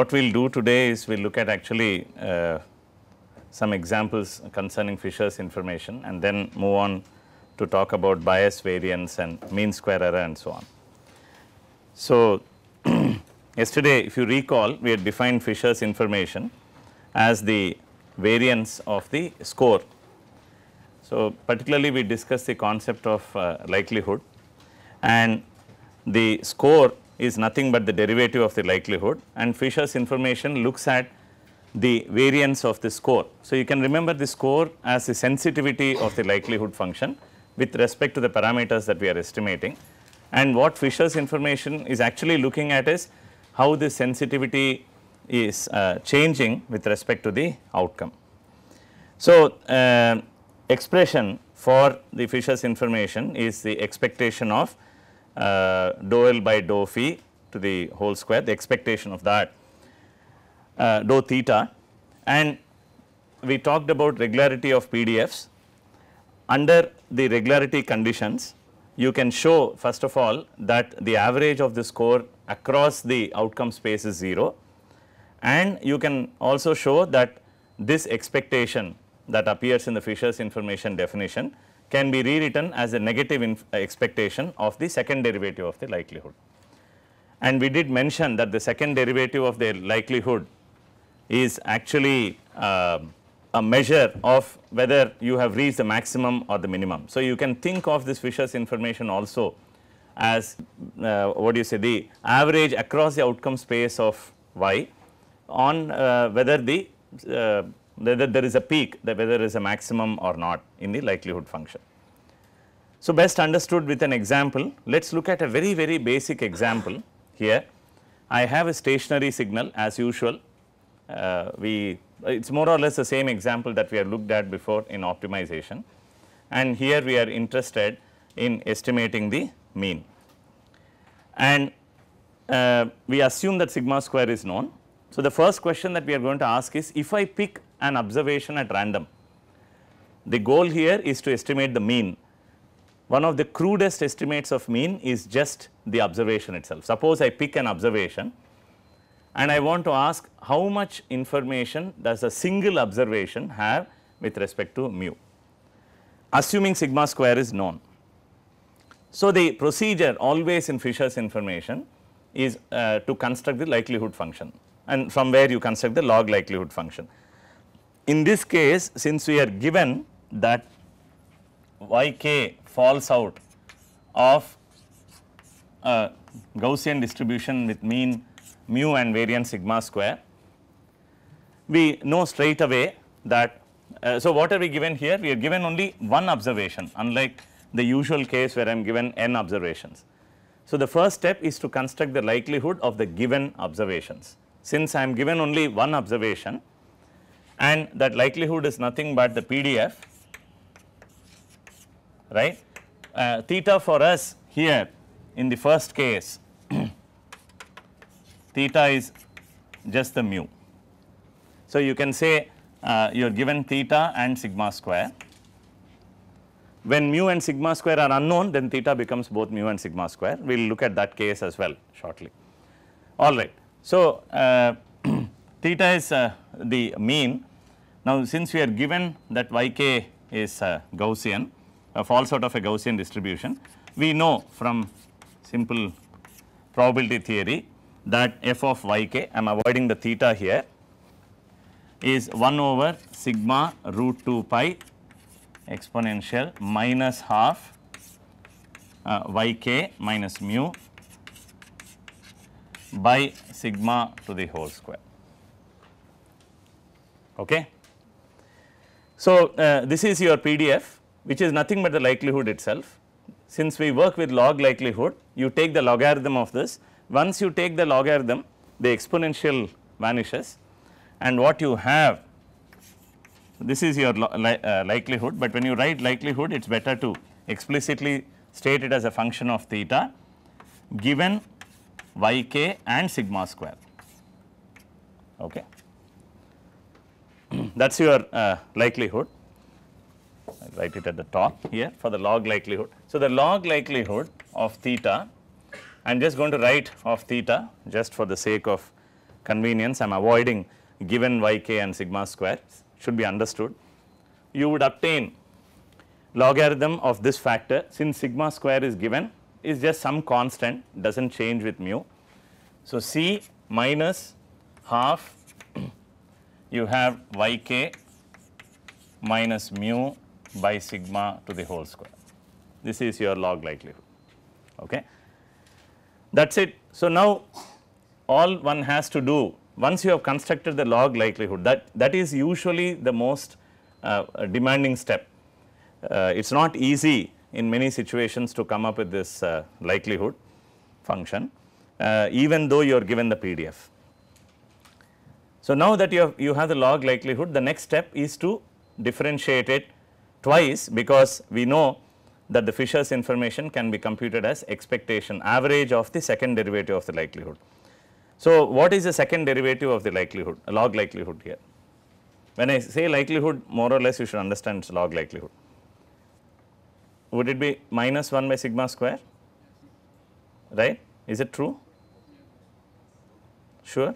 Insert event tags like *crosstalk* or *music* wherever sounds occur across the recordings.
What we will do today is we will look at actually uh, some examples concerning Fisher's information and then move on to talk about bias variance and mean square error and so on. So, *clears throat* yesterday if you recall we had defined Fisher's information as the variance of the score. So, particularly we discussed the concept of uh, likelihood and the score is nothing but the derivative of the likelihood and Fisher's information looks at the variance of the score. So, you can remember the score as the sensitivity of the likelihood function with respect to the parameters that we are estimating. And what Fisher's information is actually looking at is how the sensitivity is uh, changing with respect to the outcome. So, uh, expression for the Fisher's information is the expectation of uh, dou L by dou phi to the whole square, the expectation of that uh, dou theta and we talked about regularity of PDFs. Under the regularity conditions, you can show first of all that the average of the score across the outcome space is 0 and you can also show that this expectation that appears in the Fisher's information definition can be rewritten as a negative uh, expectation of the second derivative of the likelihood. And we did mention that the second derivative of the likelihood is actually uh, a measure of whether you have reached the maximum or the minimum. So, you can think of this Fisher's information also as uh, what do you say the average across the outcome space of y on uh, whether the uh, whether there is a peak whether there is a maximum or not in the likelihood function. So, best understood with an example let us look at a very very basic example here I have a stationary signal as usual uh, we it is more or less the same example that we have looked at before in optimization and here we are interested in estimating the mean and uh, we assume that sigma square is known so, the first question that we are going to ask is if I pick an observation at random, the goal here is to estimate the mean. One of the crudest estimates of mean is just the observation itself. Suppose I pick an observation and I want to ask how much information does a single observation have with respect to mu, assuming sigma square is known. So, the procedure always in Fisher's information is uh, to construct the likelihood function and from where you construct the log likelihood function. In this case, since we are given that yk falls out of a Gaussian distribution with mean mu and variance sigma square, we know straight away that. Uh, so, what are we given here? We are given only one observation unlike the usual case where I am given n observations. So, the first step is to construct the likelihood of the given observations since I am given only one observation and that likelihood is nothing but the PDF right. Uh, theta for us here in the first case *clears throat* theta is just the mu. So, you can say uh, you are given theta and sigma square. When mu and sigma square are unknown then theta becomes both mu and sigma square. We will look at that case as well shortly. All right. So, uh, *clears throat* theta is uh, the mean. Now, since we are given that yk is uh, Gaussian, false out of a Gaussian distribution, we know from simple probability theory that f of yk, I am avoiding the theta here, is 1 over sigma root 2 pi exponential minus half uh, yk minus mu by sigma to the whole square. Okay. So, uh, this is your PDF which is nothing but the likelihood itself. Since we work with log likelihood, you take the logarithm of this. Once you take the logarithm, the exponential vanishes and what you have, this is your li uh, likelihood, but when you write likelihood, it is better to explicitly state it as a function of theta given yk and sigma square. Okay. *clears throat* that is your uh, likelihood. I write it at the top here for the log likelihood. So, the log likelihood of theta, I am just going to write of theta just for the sake of convenience, I am avoiding given yk and sigma square should be understood. You would obtain logarithm of this factor since sigma square is given is just some constant does not change with mu. So, C minus half *clears throat* you have yk minus mu by sigma to the whole square. This is your log likelihood. Okay. That is it. So, now all one has to do once you have constructed the log likelihood that that is usually the most uh, demanding step. Uh, it is not easy in many situations to come up with this uh, likelihood function uh, even though you are given the PDF. So, now that you have, you have the log likelihood the next step is to differentiate it twice because we know that the Fisher's information can be computed as expectation average of the second derivative of the likelihood. So, what is the second derivative of the likelihood log likelihood here? When I say likelihood more or less you should understand it's log likelihood would it be minus 1 by sigma square right is it true sure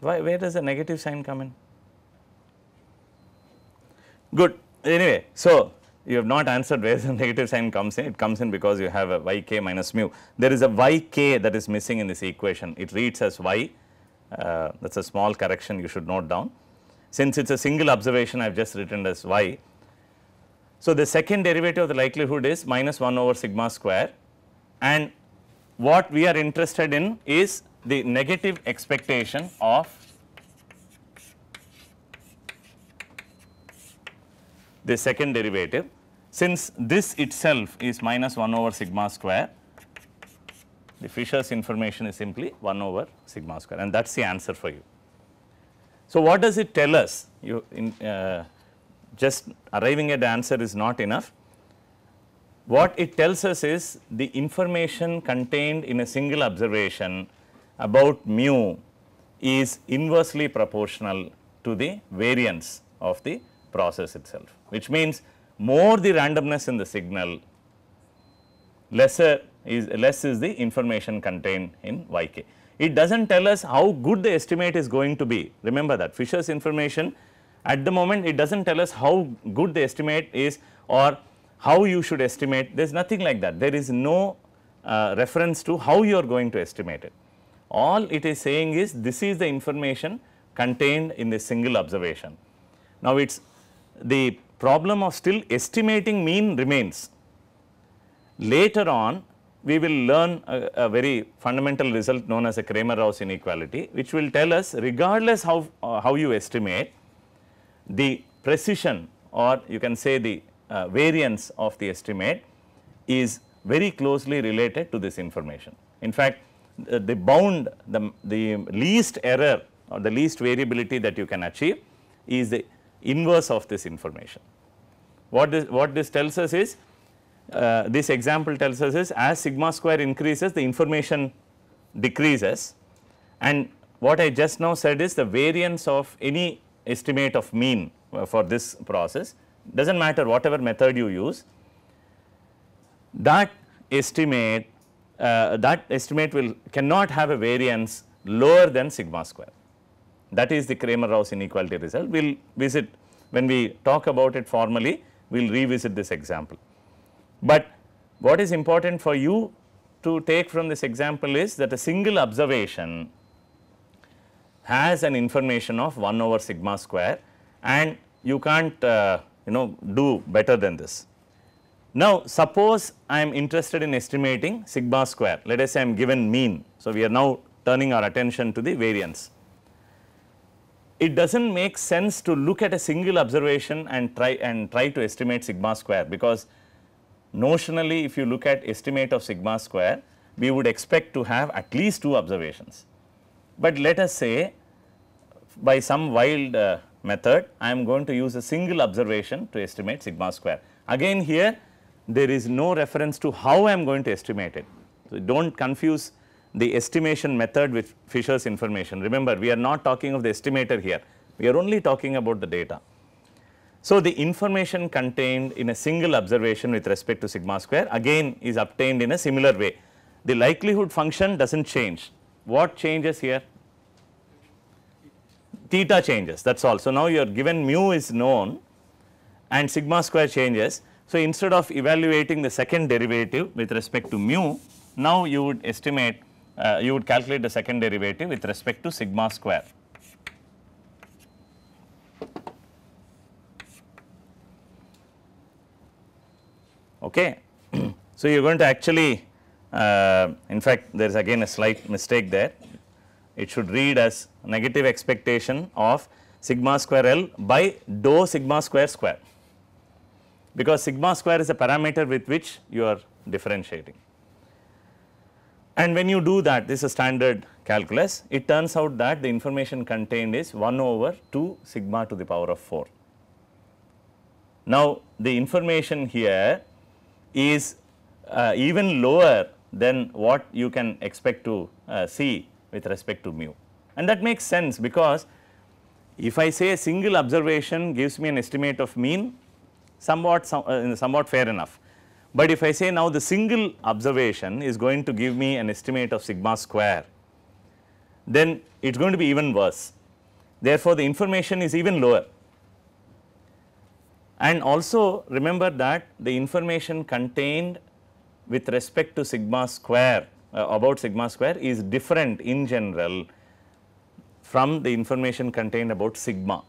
why where does the negative sign come in good anyway so you have not answered where *laughs* the negative sign comes in it comes in because you have a yk minus mu there is a yk that is missing in this equation it reads as y uh, that is a small correction you should note down since it is a single observation I have just written as y so, the second derivative of the likelihood is minus 1 over sigma square and what we are interested in is the negative expectation of the second derivative since this itself is minus 1 over sigma square the Fisher's information is simply 1 over sigma square and that is the answer for you. So, what does it tell us? You in, uh, just arriving at the answer is not enough. What it tells us is the information contained in a single observation about mu is inversely proportional to the variance of the process itself, which means more the randomness in the signal, lesser is less is the information contained in yk. It does not tell us how good the estimate is going to be. Remember that Fisher's information at the moment, it does not tell us how good the estimate is or how you should estimate. There is nothing like that. There is no uh, reference to how you are going to estimate it. All it is saying is this is the information contained in the single observation. Now, it is the problem of still estimating mean remains. Later on, we will learn a, a very fundamental result known as a Kramer-Rouse inequality, which will tell us regardless how, uh, how you estimate, the precision or you can say the uh, variance of the estimate is very closely related to this information. In fact, the, the bound, the, the least error or the least variability that you can achieve is the inverse of this information. What this, what this tells us is, uh, this example tells us is as sigma square increases the information decreases and what I just now said is the variance of any estimate of mean uh, for this process does not matter whatever method you use that estimate uh, that estimate will cannot have a variance lower than sigma square. That is the Kramer-Rouse inequality result. We will visit when we talk about it formally, we will revisit this example. But what is important for you to take from this example is that a single observation has an information of 1 over sigma square and you can't uh, you know do better than this. Now, suppose I am interested in estimating sigma square, let us say I am given mean. So, we are now turning our attention to the variance. It does not make sense to look at a single observation and try and try to estimate sigma square because notionally if you look at estimate of sigma square, we would expect to have at least two observations. But let us say by some wild uh, method, I am going to use a single observation to estimate sigma square. Again here, there is no reference to how I am going to estimate it. So, do not confuse the estimation method with Fisher's information. Remember, we are not talking of the estimator here. We are only talking about the data. So, the information contained in a single observation with respect to sigma square again is obtained in a similar way. The likelihood function does not change. What changes here? theta changes that is all. So, now you are given mu is known and sigma square changes. So, instead of evaluating the second derivative with respect to mu, now you would estimate, uh, you would calculate the second derivative with respect to sigma square. Okay. *clears throat* so, you are going to actually, uh, in fact, there is again a slight mistake there it should read as negative expectation of sigma square L by dou sigma square square because sigma square is a parameter with which you are differentiating. And when you do that this is standard calculus it turns out that the information contained is 1 over 2 sigma to the power of 4. Now the information here is uh, even lower than what you can expect to uh, see with respect to mu. And that makes sense because if I say a single observation gives me an estimate of mean somewhat some, uh, somewhat fair enough. But if I say now the single observation is going to give me an estimate of sigma square, then it is going to be even worse. Therefore, the information is even lower. And also remember that the information contained with respect to sigma square uh, about sigma square is different in general from the information contained about sigma.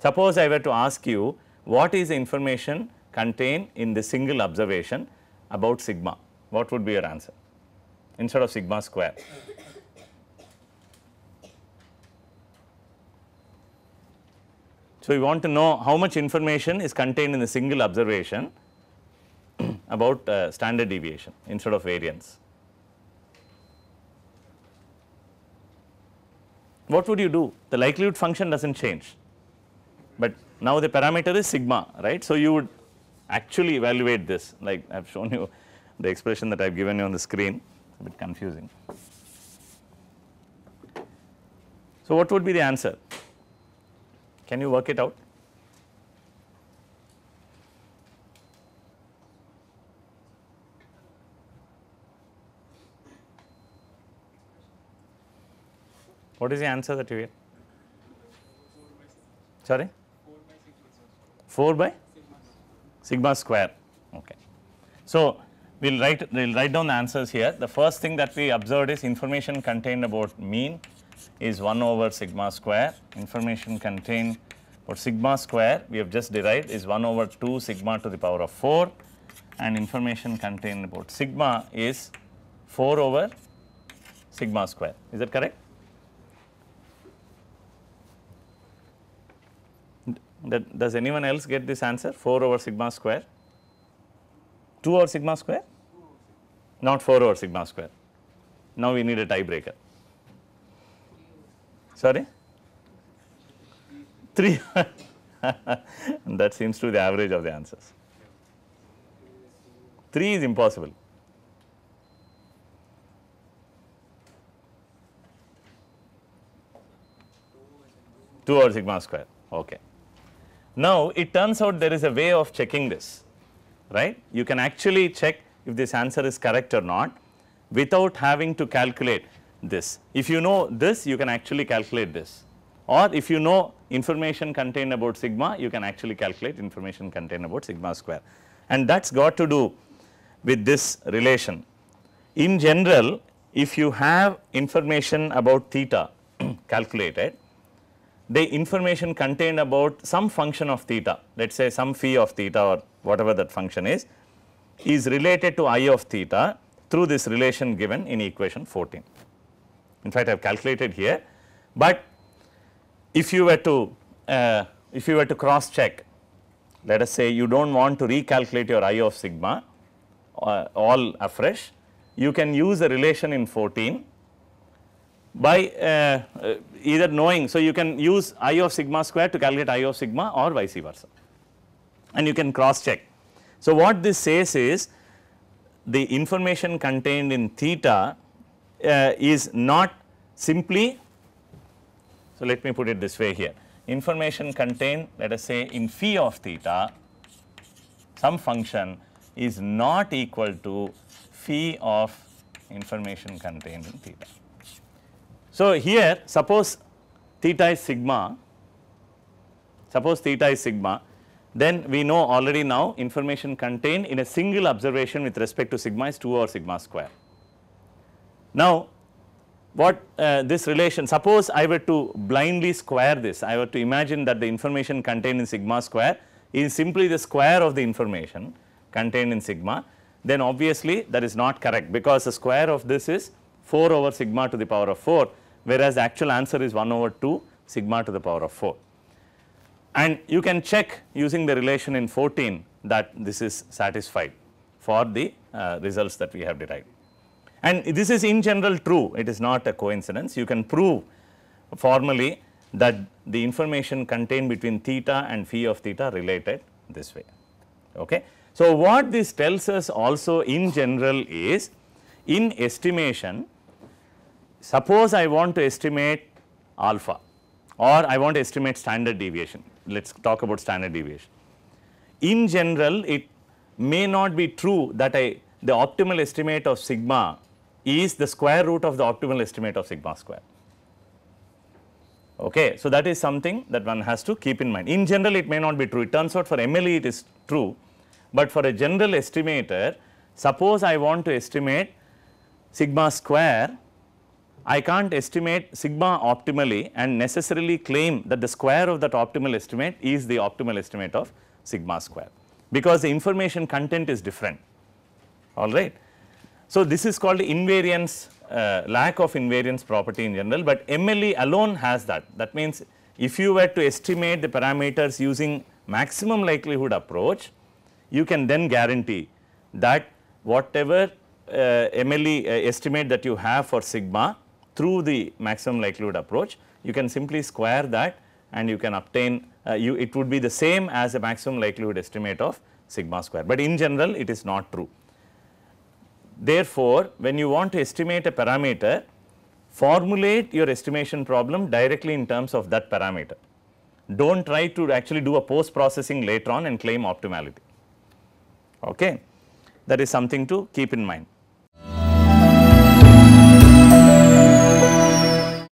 Suppose I were to ask you what is the information contained in the single observation about sigma, what would be your answer instead of sigma square? So, we want to know how much information is contained in the single observation *coughs* about uh, standard deviation instead of variance. what would you do? The likelihood function does not change, but now the parameter is sigma, right. So, you would actually evaluate this like I have shown you the expression that I have given you on the screen, a bit confusing. So, what would be the answer? Can you work it out? What is the answer that you get? Sorry? 4 by sigma square. Okay. So, we will write we will write down the answers here. The first thing that we observed is information contained about mean is 1 over sigma square. Information contained for sigma square we have just derived is 1 over 2 sigma to the power of 4 and information contained about sigma is 4 over sigma square. Is that correct? that does anyone else get this answer 4 over sigma square 2 over sigma square not 4 over sigma square now we need a tiebreaker sorry 3 *laughs* that seems to be the average of the answers 3 is impossible two over sigma square okay now, it turns out there is a way of checking this, right? You can actually check if this answer is correct or not without having to calculate this. If you know this, you can actually calculate this or if you know information contained about sigma, you can actually calculate information contained about sigma square. And that has got to do with this relation. In general, if you have information about theta *clears throat* calculated, the information contained about some function of theta, let us say some phi of theta or whatever that function is, is related to I of theta through this relation given in equation 14. In fact, I have calculated here, but if you were to uh, if you were to cross check, let us say you do not want to recalculate your I of sigma uh, all afresh, you can use a relation in 14 by uh, uh, either knowing. So, you can use I of sigma square to calculate I of sigma or vice versa and you can cross check. So, what this says is the information contained in theta uh, is not simply, so let me put it this way here, information contained let us say in phi of theta some function is not equal to phi of information contained in theta. So, here suppose theta is sigma, suppose theta is sigma, then we know already now information contained in a single observation with respect to sigma is 2 over sigma square. Now, what uh, this relation suppose I were to blindly square this I were to imagine that the information contained in sigma square is simply the square of the information contained in sigma then obviously that is not correct because the square of this is 4 over sigma to the power of 4 whereas the actual answer is 1 over 2 sigma to the power of 4. And you can check using the relation in 14 that this is satisfied for the uh, results that we have derived. And this is in general true, it is not a coincidence. You can prove formally that the information contained between theta and phi of theta related this way. Okay. So, what this tells us also in general is in estimation Suppose I want to estimate alpha or I want to estimate standard deviation. Let us talk about standard deviation. In general, it may not be true that I the optimal estimate of sigma is the square root of the optimal estimate of sigma square. Okay. So, that is something that one has to keep in mind. In general, it may not be true. It turns out for MLE it is true, but for a general estimator, suppose I want to estimate sigma square I can't estimate sigma optimally and necessarily claim that the square of that optimal estimate is the optimal estimate of sigma square because the information content is different, all right. So, this is called invariance, uh, lack of invariance property in general, but MLE alone has that. That means, if you were to estimate the parameters using maximum likelihood approach, you can then guarantee that whatever uh, MLE uh, estimate that you have for sigma through the maximum likelihood approach. You can simply square that and you can obtain uh, you it would be the same as a maximum likelihood estimate of sigma square, but in general it is not true. Therefore, when you want to estimate a parameter, formulate your estimation problem directly in terms of that parameter. Do not try to actually do a post processing later on and claim optimality. Okay? That is something to keep in mind.